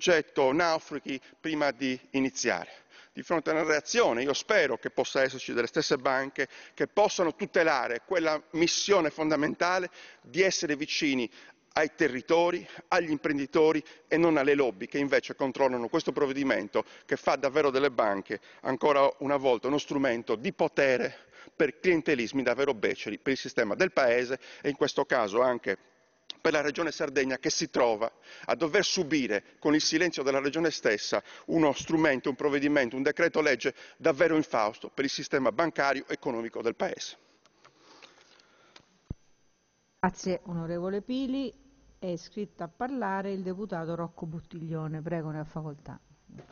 getto naufraghi prima di iniziare. Di fronte a una reazione, io spero che possa esserci delle stesse banche che possano tutelare quella missione fondamentale di essere vicini ai territori, agli imprenditori e non alle lobby che invece controllano questo provvedimento che fa davvero delle banche ancora una volta uno strumento di potere per clientelismi davvero beceri per il sistema del Paese e in questo caso anche per la Regione Sardegna che si trova a dover subire con il silenzio della Regione stessa uno strumento, un provvedimento, un decreto legge davvero infausto per il sistema bancario e economico del Paese. Grazie onorevole Pili. È iscritto a parlare il deputato Rocco Buttiglione. Prego, ne ha facoltà.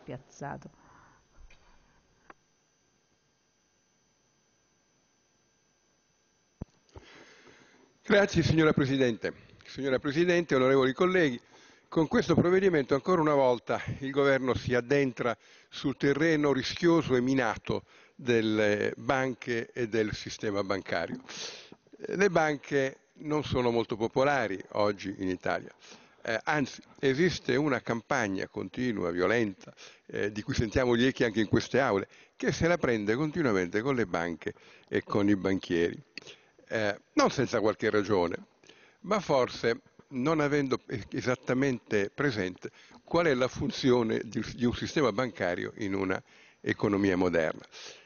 Piazzato. Grazie signora Presidente. Signora Presidente, onorevoli colleghi, con questo provvedimento ancora una volta il Governo si addentra sul terreno rischioso e minato delle banche e del sistema bancario. Le banche non sono molto popolari oggi in Italia. Eh, anzi, esiste una campagna continua, violenta, eh, di cui sentiamo gli echi anche in queste aule, che se la prende continuamente con le banche e con i banchieri. Eh, non senza qualche ragione ma forse non avendo esattamente presente qual è la funzione di, un sistema bancario in una economia moderna.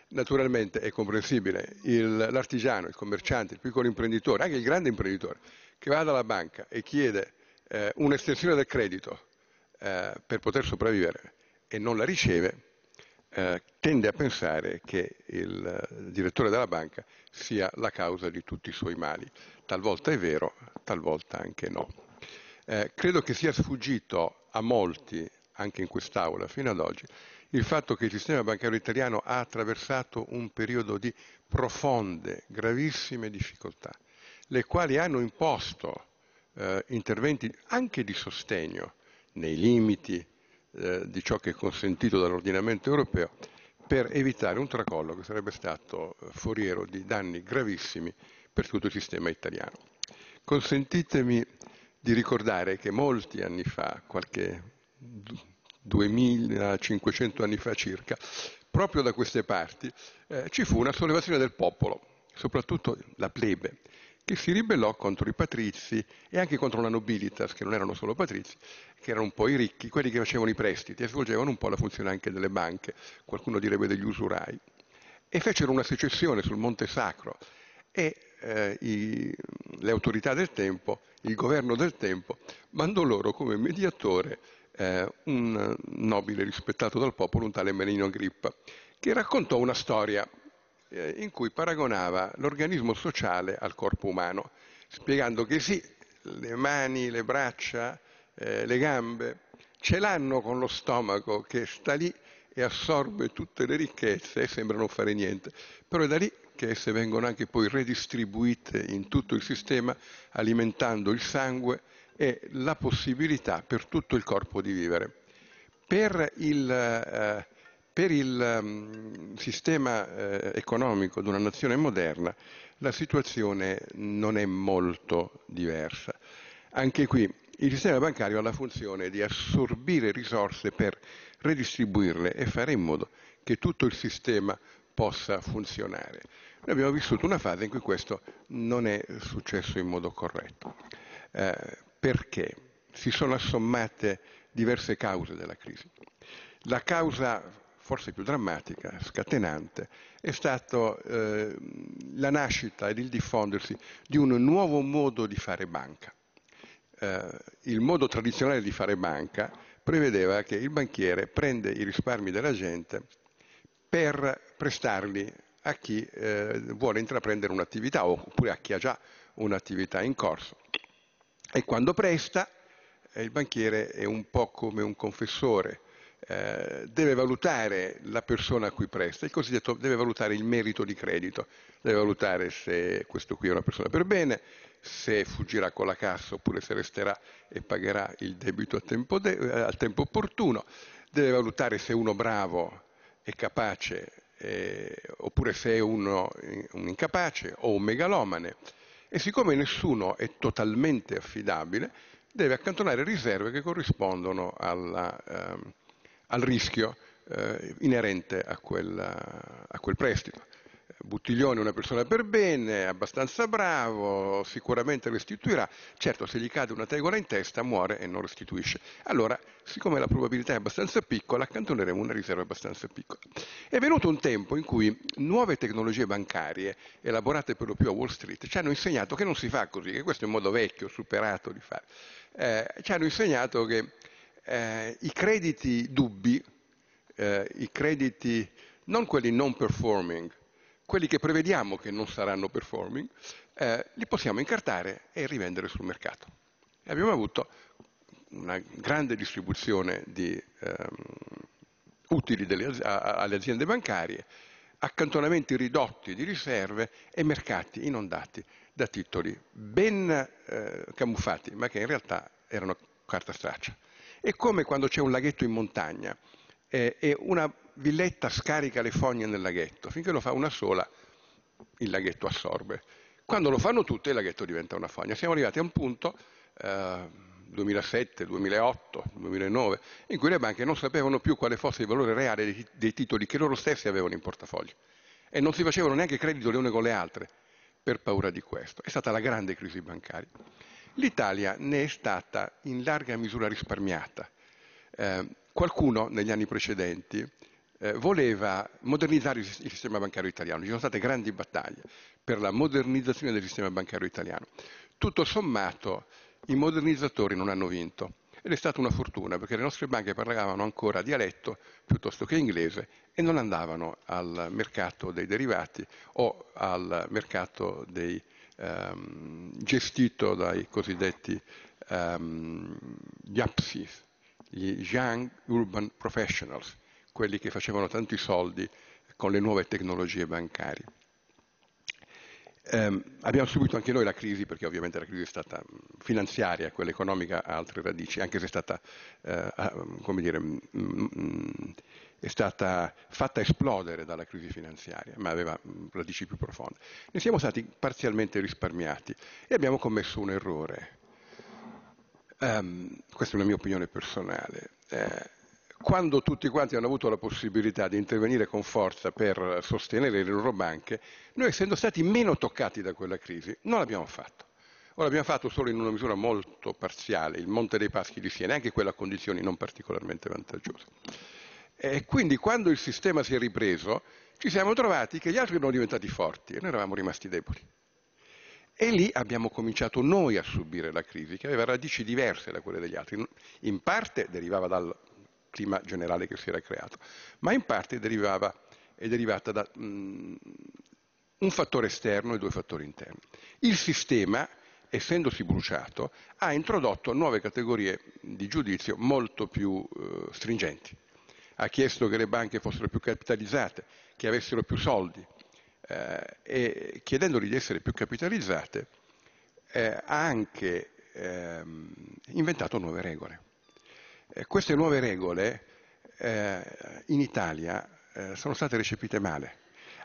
Naturalmente è comprensibile il, l'artigiano, il commerciante, il piccolo imprenditore, anche il grande imprenditore, che va dalla banca e chiede eh, un'estensione del credito eh, per poter sopravvivere e non la riceve, eh, tende a pensare che il eh, direttore della banca sia la causa di tutti i suoi mali. Talvolta è vero, talvolta anche no. Eh, credo che sia sfuggito a molti, anche in quest'Aula fino ad oggi, il fatto che il sistema bancario italiano ha attraversato un periodo di profonde, gravissime difficoltà, le quali hanno imposto eh, interventi anche di sostegno nei limiti eh, di ciò che è consentito dall'ordinamento europeo per evitare un tracollo che sarebbe stato eh, foriero di danni gravissimi per tutto il sistema italiano. Consentitemi di ricordare che molti anni fa, qualche 2500 anni fa circa, proprio da queste parti eh, ci fu una sollevazione del popolo, soprattutto la plebe, che si ribellò contro i patrizi e anche contro la nobilitas, che non erano solo patrizi, che erano un po' i ricchi, quelli che facevano i prestiti e svolgevano un po' la funzione anche delle banche, qualcuno direbbe degli usurai. E fecero una secessione sul Monte Sacro e eh, i, le autorità del tempo, il governo del tempo, mandò loro come mediatore eh, un nobile rispettato dal popolo, un tale Menino Agrippa, che raccontò una storia eh, in cui paragonava l'organismo sociale al corpo umano, spiegando che sì, le mani, le braccia, eh, le gambe ce l'hanno con lo stomaco che sta lì e assorbe tutte le ricchezze e sembra non fare niente, però è da lì che esse vengono anche poi redistribuite in tutto il sistema alimentando il sangue e la possibilità per tutto il corpo di vivere. Per il, eh, per il um, sistema eh, economico di una nazione moderna la situazione non è molto diversa. Anche qui il sistema bancario ha la funzione di assorbire risorse per redistribuirle e fare in modo che tutto il sistema possa funzionare. Noi abbiamo vissuto una fase in cui questo non è successo in modo corretto. Eh, perché? Si sono assommate diverse cause della crisi. La causa forse più drammatica, scatenante, è stata eh, la nascita ed il diffondersi di un nuovo modo di fare banca. Eh, il modo tradizionale di fare banca prevedeva che il banchiere prende i risparmi della gente per prestarli a chi eh, vuole intraprendere un'attività oppure a chi ha già un'attività in corso. E quando presta, eh, il banchiere è un po' come un confessore, eh, deve valutare la persona a cui presta, il cosiddetto deve valutare il merito di credito, deve valutare se questo qui è una persona per bene, se fuggirà con la cassa oppure se resterà e pagherà il debito al tempo, de- eh, a tempo opportuno, deve valutare se uno bravo è capace eh, oppure se è uno, eh, un incapace o un megalomane. E siccome nessuno è totalmente affidabile, deve accantonare riserve che corrispondono alla, ehm, al rischio eh, inerente a, quella, a quel prestito. Buttiglione è una persona per bene, abbastanza bravo, sicuramente restituirà. Certo, se gli cade una tegola in testa, muore e non restituisce. Allora, siccome la probabilità è abbastanza piccola, accantoneremo una riserva abbastanza piccola. È venuto un tempo in cui nuove tecnologie bancarie, elaborate per lo più a Wall Street, ci hanno insegnato che non si fa così, che questo è un modo vecchio, superato di fare. Eh, ci hanno insegnato che eh, i crediti dubbi, eh, i crediti non quelli non performing, quelli che prevediamo che non saranno performing, eh, li possiamo incartare e rivendere sul mercato. E abbiamo avuto una grande distribuzione di ehm, utili delle, a, alle aziende bancarie, accantonamenti ridotti di riserve e mercati inondati da titoli ben eh, camuffati, ma che in realtà erano carta straccia. È come quando c'è un laghetto in montagna eh, e una villetta scarica le fogne nel laghetto, finché lo fa una sola il laghetto assorbe. Quando lo fanno tutte il laghetto diventa una fogna. Siamo arrivati a un punto, eh, 2007, 2008, 2009, in cui le banche non sapevano più quale fosse il valore reale dei, dei titoli che loro stessi avevano in portafoglio e non si facevano neanche credito le une con le altre per paura di questo. È stata la grande crisi bancaria. L'Italia ne è stata in larga misura risparmiata. Eh, qualcuno negli anni precedenti eh, voleva modernizzare il, sistema bancario italiano, ci sono state grandi battaglie per la modernizzazione del sistema bancario italiano. Tutto sommato i modernizzatori non hanno vinto ed è stata una fortuna perché le nostre banche parlavano ancora dialetto piuttosto che inglese e non andavano al mercato dei derivati o al mercato dei ehm, gestito dai cosiddetti ehm, YAPSIS, gli Young Urban Professionals, quelli che facevano tanti soldi con le nuove tecnologie bancarie. Eh, abbiamo subito anche noi la crisi, perché ovviamente la crisi è stata mm, finanziaria, quella economica ha altre radici, anche se è stata, eh, mm, come dire, mm, è stata fatta esplodere dalla crisi finanziaria, ma aveva radici più profonde. Ne siamo stati parzialmente risparmiati e abbiamo commesso un errore. Um, questa è una mia opinione personale. Eh, quando tutti quanti hanno avuto la possibilità di intervenire con forza per sostenere le loro banche, noi essendo stati meno toccati da quella crisi non l'abbiamo fatto. Ora l'abbiamo fatto solo in una misura molto parziale, il Monte dei Paschi di Siena, anche quella a condizioni non particolarmente vantaggiose. E quindi quando il sistema si è ripreso ci siamo trovati che gli altri erano diventati forti e noi eravamo rimasti deboli. E lì abbiamo cominciato noi a subire la crisi, che aveva radici diverse da quelle degli altri. In parte derivava dal clima generale che si era creato, ma in parte derivava, è derivata da mh, mm, un fattore esterno e due fattori interni. Il sistema, essendosi bruciato, ha introdotto nuove categorie di giudizio molto più eh, stringenti. Ha chiesto che le banche fossero più capitalizzate, che avessero più soldi eh, e chiedendogli di essere più capitalizzate eh, ha anche ehm, inventato nuove regole. Eh, queste nuove regole eh, in Italia eh, sono state recepite male,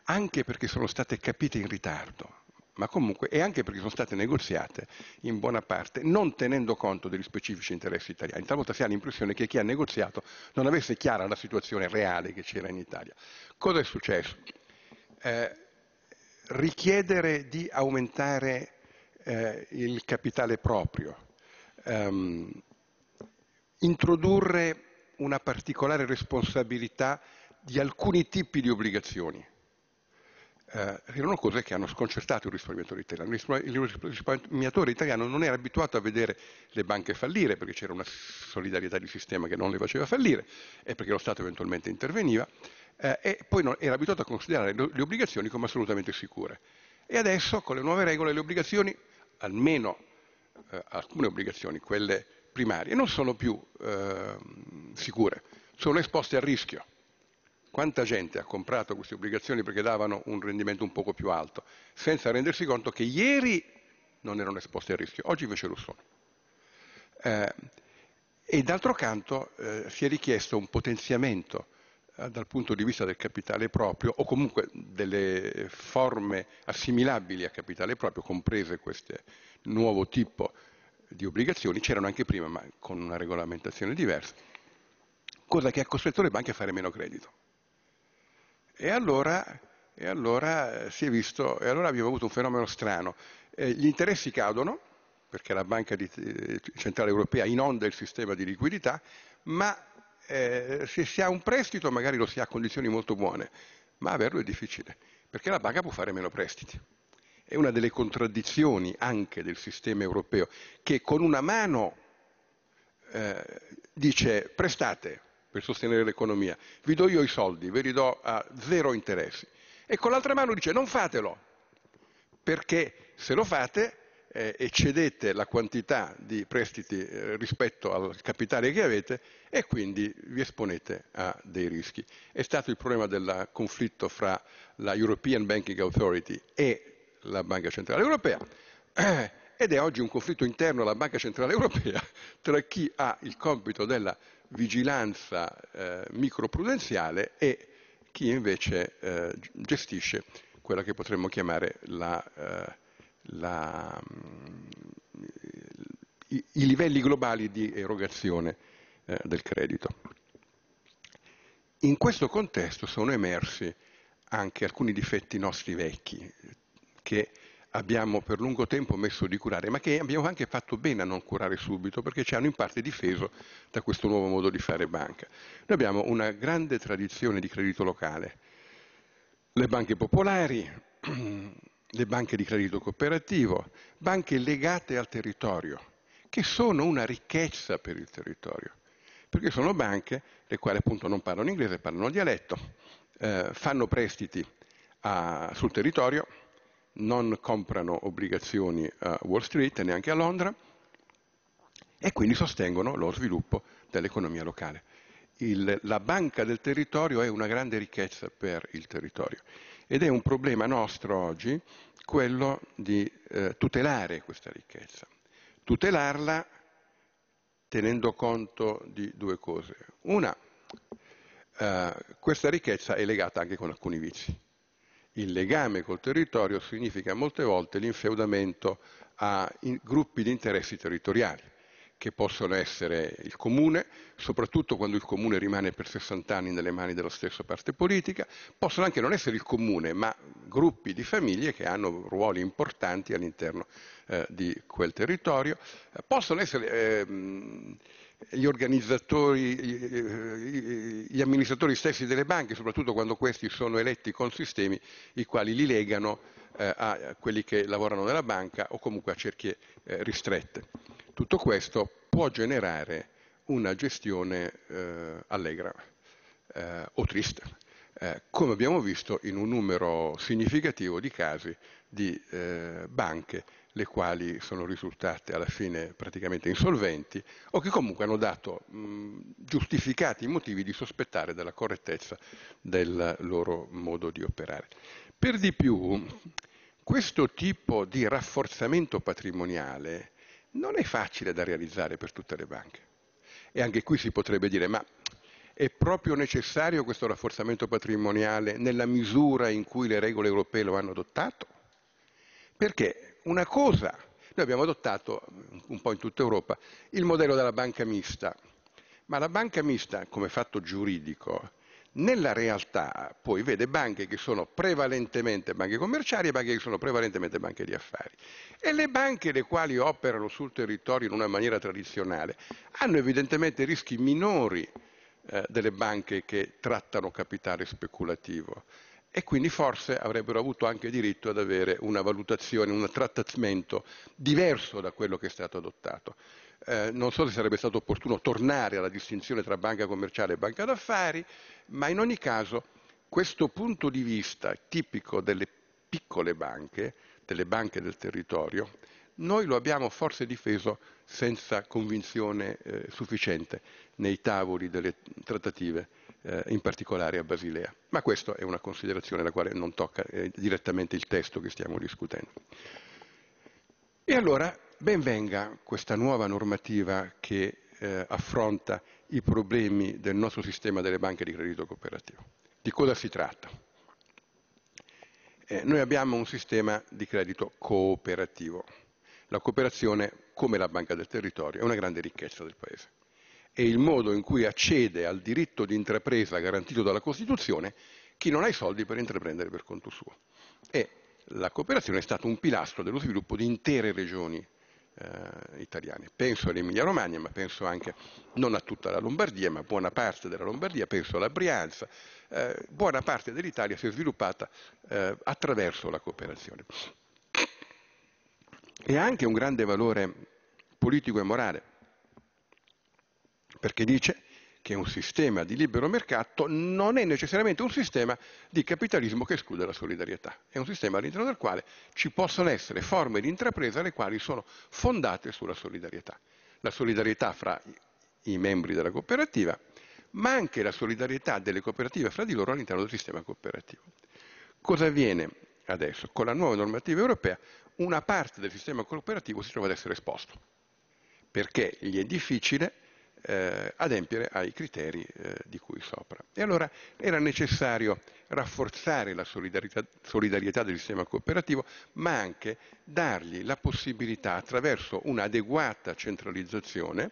anche perché sono state capite in ritardo, ma comunque e anche perché sono state negoziate in buona parte non tenendo conto degli specifici interessi italiani. Talvolta si ha l'impressione che chi ha negoziato non avesse chiara la situazione reale che c'era in Italia. Cosa è successo? Eh, richiedere di aumentare eh, il capitale proprio, ehm, introdurre una particolare responsabilità di alcuni tipi di obbligazioni. Eh, erano cose che hanno sconcertato il risparmiatore italiano. Il risparmiatore italiano non era abituato a vedere le banche fallire perché c'era una solidarietà di sistema che non le faceva fallire e perché lo Stato eventualmente interveniva eh, e poi non, era abituato a considerare le obbligazioni come assolutamente sicure. E adesso con le nuove regole le obbligazioni, almeno eh, alcune obbligazioni, quelle primarie non sono più eh, sicure, sono esposte al rischio. Quanta gente ha comprato queste obbligazioni perché davano un rendimento un poco più alto, senza rendersi conto che ieri non erano esposte al rischio, oggi invece lo sono. Eh, e d'altro canto eh, si è richiesto un potenziamento eh, dal punto di vista del capitale proprio o comunque delle forme assimilabili a capitale proprio, comprese questo nuovo tipo di di obbligazioni, c'erano anche prima ma con una regolamentazione diversa, cosa che ha costretto le banche a fare meno credito. E allora, e allora eh, si è visto, e allora abbiamo avuto un fenomeno strano. Eh, gli interessi cadono, perché la Banca di, eh, Centrale Europea inonda il sistema di liquidità, ma eh, se si ha un prestito magari lo si ha a condizioni molto buone, ma averlo è difficile, perché la banca può fare meno prestiti è una delle contraddizioni anche del sistema europeo, che con una mano eh, dice prestate per sostenere l'economia, vi do io i soldi, ve li do a zero interessi, e con l'altra mano dice non fatelo, perché se lo fate eh, eccedete la quantità di prestiti eh, rispetto al capitale che avete e quindi vi esponete a dei rischi. È stato il problema del conflitto fra la European Banking Authority e la Banca Centrale Europea. Ed è oggi un conflitto interno alla Banca Centrale Europea tra chi ha il compito della vigilanza eh, microprudenziale e chi invece eh, gestisce quella che potremmo chiamare la, eh, la, mm, i, i, livelli globali di erogazione eh, del credito. In questo contesto sono emersi anche alcuni difetti nostri vecchi, che abbiamo per lungo tempo messo di curare, ma che abbiamo anche fatto bene a non curare subito perché ci hanno in parte difeso da questo nuovo modo di fare banca. Noi abbiamo una grande tradizione di credito locale, le banche popolari, le banche di credito cooperativo, banche legate al territorio, che sono una ricchezza per il territorio, perché sono banche le quali appunto non parlano inglese, parlano dialetto, eh, fanno prestiti a, sul territorio, non comprano obbligazioni a Wall Street e neanche a Londra e quindi sostengono lo sviluppo dell'economia locale. Il, la banca del territorio è una grande ricchezza per il territorio ed è un problema nostro oggi quello di eh, tutelare questa ricchezza, tutelarla tenendo conto di due cose. Una, eh, questa ricchezza è legata anche con alcuni vizi il legame col territorio significa molte volte l'infeudamento a gruppi di interessi territoriali che possono essere il comune, soprattutto quando il comune rimane per 60 anni nelle mani della stessa parte politica, possono anche non essere il comune, ma gruppi di famiglie che hanno ruoli importanti all'interno eh, di quel territorio, eh, possono essere eh, gli organizzatori, eh, gli amministratori stessi delle banche, soprattutto quando questi sono eletti con sistemi i quali li legano eh, a quelli che lavorano nella banca o comunque a cerchie eh, ristrette. Tutto questo può generare una gestione allegra o triste eh, come abbiamo visto in un numero significativo di casi di eh, banche le quali sono risultate alla fine praticamente insolventi o che comunque hanno dato mh, giustificati motivi di sospettare della correttezza del loro modo di operare. Per di più, questo tipo di rafforzamento patrimoniale non è facile da realizzare per tutte le banche. E anche qui si potrebbe dire, ma è proprio necessario questo rafforzamento patrimoniale nella misura in cui le regole europee lo hanno adottato? Perché una cosa, noi abbiamo adottato mm, un po' in tutta Europa il modello della banca mista, ma la banca mista come fatto giuridico nella realtà poi vede banche che sono prevalentemente banche commerciali e banche che sono prevalentemente banche di affari. E le banche le quali operano sul territorio in una maniera tradizionale hanno evidentemente rischi minori eh, delle banche che trattano capitale speculativo e quindi forse avrebbero avuto anche diritto ad avere una valutazione, un trattamento diverso da quello che è stato adottato. Eh, non so se sarebbe stato opportuno tornare alla distinzione tra banca commerciale e banca d'affari, ma in ogni caso questo punto di vista tipico delle piccole banche, delle banche del territorio, noi lo abbiamo forse difeso senza convinzione eh, sufficiente nei tavoli delle trattative, eh, in particolare a Basilea. Ma questa è una considerazione la quale non tocca eh, direttamente il testo che stiamo discutendo. E allora ben venga questa nuova normativa che eh, affronta i problemi del nostro sistema delle banche di credito cooperativo. Di cosa si tratta? Eh, noi abbiamo un sistema di credito cooperativo la cooperazione, come la Banca del Territorio, è una grande ricchezza del Paese e il modo in cui accede al diritto di intrapresa garantito dalla Costituzione chi non ha i soldi per intraprendere per conto suo. E la cooperazione è stato un pilastro dello sviluppo di intere regioni eh, italiane. Penso all'Emilia-Romagna, ma penso anche non a tutta la Lombardia, ma a buona parte della Lombardia, penso alla Brianza. Eh, buona parte dell'Italia si è sviluppata eh, attraverso la cooperazione e anche un grande valore politico e morale, perché dice che un sistema di libero mercato non è necessariamente un sistema di capitalismo che esclude la solidarietà, è un sistema all'interno del quale ci possono essere forme di intrapresa le quali sono fondate sulla solidarietà. La solidarietà fra i membri della cooperativa, ma anche la solidarietà delle cooperative fra di loro all'interno del sistema cooperativo. Cosa avviene adesso? Con la nuova normativa europea una parte del sistema cooperativo si trova ad essere esposto, perché gli è difficile eh, adempiere ai criteri eh, di cui sopra. E allora era necessario rafforzare la solidarietà, solidarietà del sistema cooperativo, ma anche dargli la possibilità, attraverso un'adeguata centralizzazione,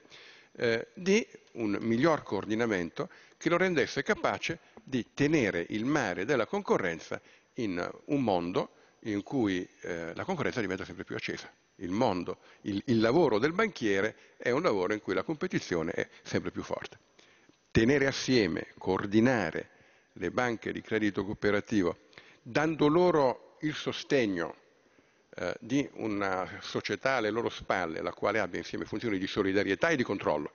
eh, di un miglior coordinamento che lo rendesse capace di tenere il mare della concorrenza in un mondo in cui eh, la concorrenza diventa sempre più accesa. Il mondo, il, il lavoro del banchiere è un lavoro in cui la competizione è sempre più forte. Tenere assieme, coordinare le banche di credito cooperativo, dando loro il sostegno eh, di una società alle loro spalle, la quale abbia insieme funzioni di solidarietà e di controllo.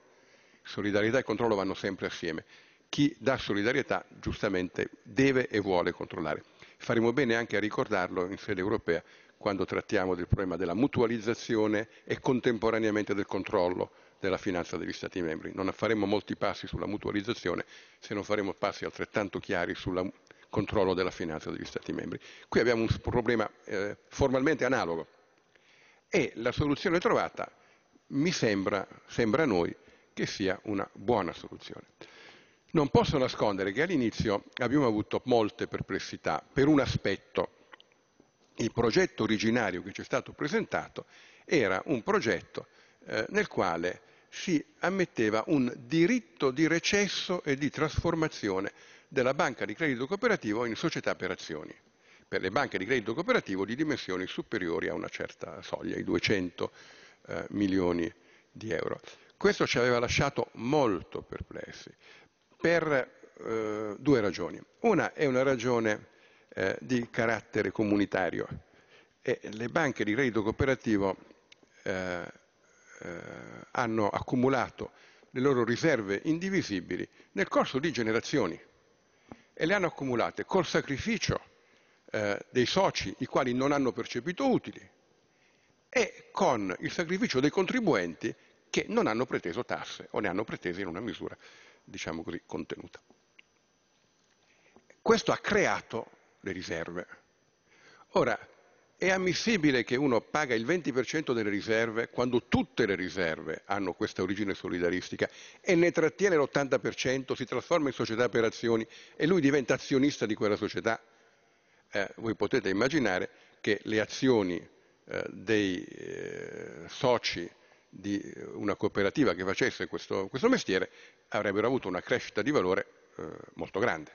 Solidarietà e controllo vanno sempre assieme. Chi dà solidarietà giustamente deve e vuole controllare. Faremo bene anche a ricordarlo in sede europea quando trattiamo del problema della mutualizzazione e contemporaneamente del controllo della finanza degli Stati membri. Non faremo molti passi sulla mutualizzazione se non faremo passi altrettanto chiari sul controllo della finanza degli Stati membri. Qui abbiamo un problema eh, formalmente analogo e la soluzione trovata mi sembra, sembra a noi, che sia una buona soluzione. Non posso nascondere che all'inizio abbiamo avuto molte perplessità per un aspetto. Il progetto originario che ci è stato presentato era un progetto eh, nel quale si ammetteva un diritto di recesso e di trasformazione della banca di credito cooperativo in società per azioni per le banche di credito cooperativo di dimensioni superiori a una certa soglia, i 200 eh, milioni di euro. Questo ci aveva lasciato molto perplessi per eh, due ragioni. Una è una ragione eh, di carattere comunitario. E le banche di credito cooperativo eh, eh hanno accumulato le loro riserve indivisibili nel corso di generazioni e le hanno accumulate col sacrificio eh, dei soci, i quali non hanno percepito utili, e con il sacrificio dei contribuenti che non hanno preteso tasse o ne hanno pretese in una misura diciamo così, contenuta. Questo ha creato le riserve. Ora, è ammissibile che uno paga il 20% delle riserve quando tutte le riserve hanno questa origine solidaristica e ne trattiene l'80%, si trasforma in società per azioni e lui diventa azionista di quella società. Eh, voi potete immaginare che le azioni eh, dei eh, soci di eh, una cooperativa che facesse questo, questo mestiere avrebbero avuto una crescita di valore eh, molto grande.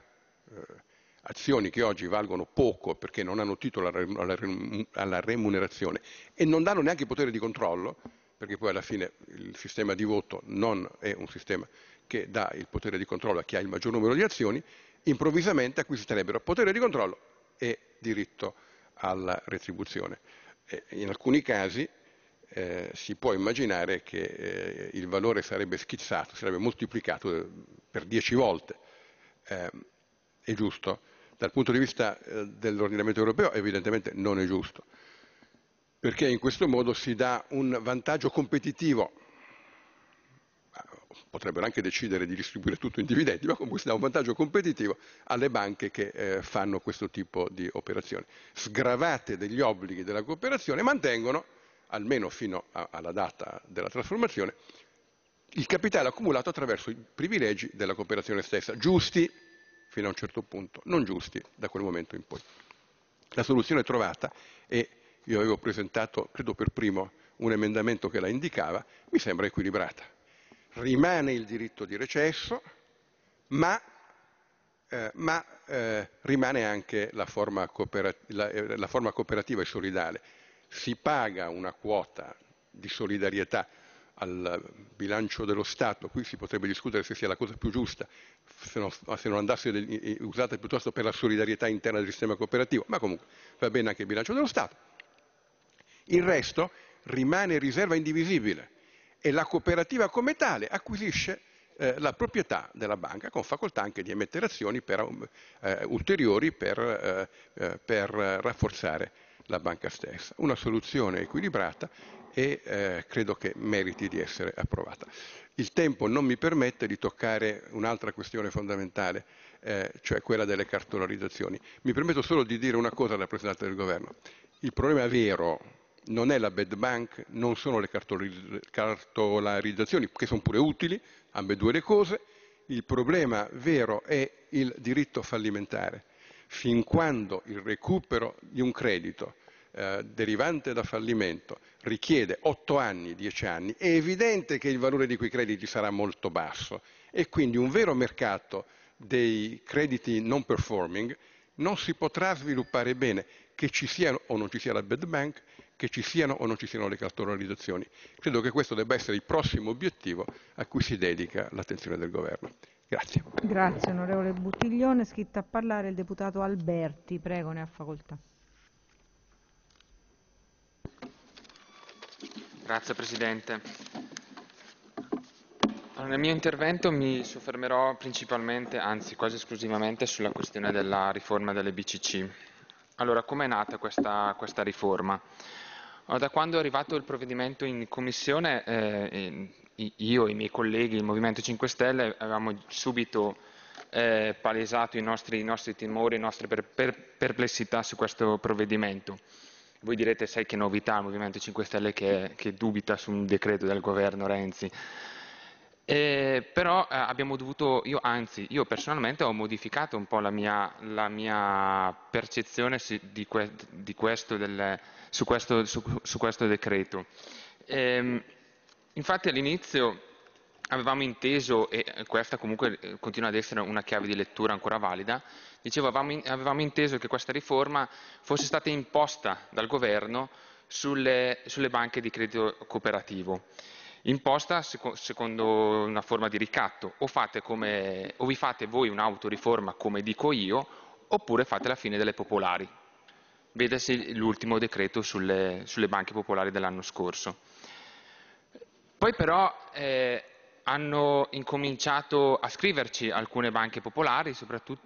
Eh, azioni che oggi valgono poco perché non hanno titolo alla remunerazione e non danno neanche potere di controllo, perché poi alla fine il sistema di voto non è un sistema che dà il potere di controllo a chi ha il maggior numero di azioni, improvvisamente acquisirebbero potere di controllo e diritto alla retribuzione. in alcuni casi eh, si può immaginare che eh, il valore sarebbe schizzato, sarebbe moltiplicato eh, per dieci volte. Eh, è giusto. Dal punto di vista eh, dell'ordinamento europeo evidentemente non è giusto, perché in questo modo si dà un vantaggio competitivo. Ah, potrebbero anche decidere di distribuire tutto in dividendi, ma comunque si dà un vantaggio competitivo alle banche che eh, fanno questo tipo di operazioni. Sgravate degli obblighi della cooperazione, mantengono almeno fino a, alla data della trasformazione, il capitale accumulato attraverso i privilegi della cooperazione stessa, giusti fino a un certo punto, non giusti da quel momento in poi. La soluzione trovata, e io avevo presentato, credo per primo, un emendamento che la indicava, mi sembra equilibrata. Rimane il diritto di recesso, ma, eh, ma eh, rimane anche la forma, la, eh, la forma cooperativa e solidale, si paga una quota di solidarietà al bilancio dello Stato, qui si potrebbe discutere se sia la cosa più giusta, se non, se non andasse usata piuttosto per la solidarietà interna del sistema cooperativo, ma comunque va bene anche il bilancio dello Stato. Il resto rimane riserva indivisibile e la cooperativa come tale acquisisce eh, la proprietà della banca con facoltà anche di emettere azioni per, eh, ulteriori per, eh, eh per rafforzare la banca stessa. Una soluzione equilibrata e eh, credo che meriti di essere approvata. Il tempo non mi permette di toccare un'altra questione fondamentale, eh, cioè quella delle cartolarizzazioni. Mi permetto solo di dire una cosa alla rappresentante del governo. Il problema vero non è la bad bank, non sono le cartolarizzazioni, che sono pure utili, ambedue le cose. Il problema vero è il diritto fallimentare fin quando il recupero di un credito eh, derivante da fallimento richiede 8 anni, 10 anni, è evidente che il valore di quei crediti sarà molto basso e quindi un vero mercato dei crediti non performing non si potrà sviluppare bene che ci siano o non ci sia la bad bank, che ci siano o non ci siano le cartolarizzazioni. Credo che questo debba essere il prossimo obiettivo a cui si dedica l'attenzione del governo. Grazie. Grazie onorevole Buttiglione. Scritto a parlare il deputato Alberti. Prego, ne ha facoltà. Grazie Presidente. Allora, nel mio intervento mi soffermerò principalmente, anzi quasi esclusivamente, sulla questione della riforma delle BCC. Allora, com'è nata questa, questa riforma? Da quando è arrivato il provvedimento in commissione, eh, io e i miei colleghi del Movimento 5 Stelle avevamo subito eh, palesato i nostri, i nostri, timori, le nostre per, per, perplessità su questo provvedimento. Voi direte, sai che novità il Movimento 5 Stelle che, che dubita su un decreto del governo Renzi. Eh, però eh, abbiamo dovuto, io, anzi, io personalmente ho modificato un po' la mia, la mia percezione di, que, di questo del, su, questo, su, su, questo, decreto. Eh, infatti all'inizio avevamo inteso, e questa comunque eh, continua ad essere una chiave di lettura ancora valida, dicevo avevamo, avevamo inteso che questa riforma fosse stata imposta dal governo sulle, sulle banche di credito cooperativo imposta secondo una forma di ricatto, o, come, o vi fate voi un'autoriforma come dico io, oppure fate la fine delle popolari. Vedasi l'ultimo decreto sulle, sulle banche popolari dell'anno scorso. Poi però eh, hanno incominciato a scriverci alcune banche popolari, soprattutto